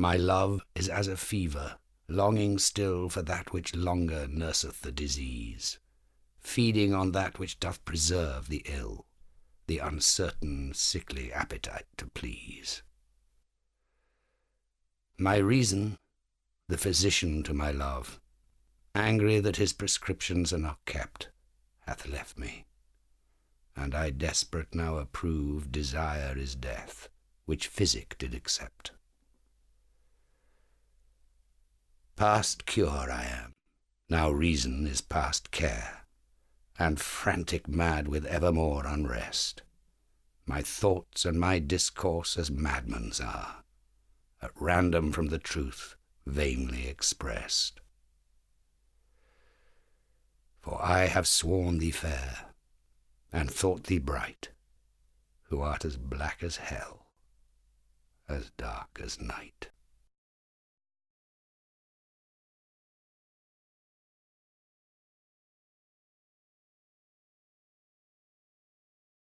My love is as a fever, longing still for that which longer nurseth the disease, feeding on that which doth preserve the ill, the uncertain, sickly appetite to please. My reason, the physician to my love, angry that his prescriptions are not kept, hath left me. And I desperate now approve desire is death, which physic did accept. Past cure I am, now reason is past care, and frantic mad with evermore unrest. My thoughts and my discourse as madmen's are, at random from the truth vainly expressed. For I have sworn thee fair, and thought thee bright, who art as black as hell, as dark as night.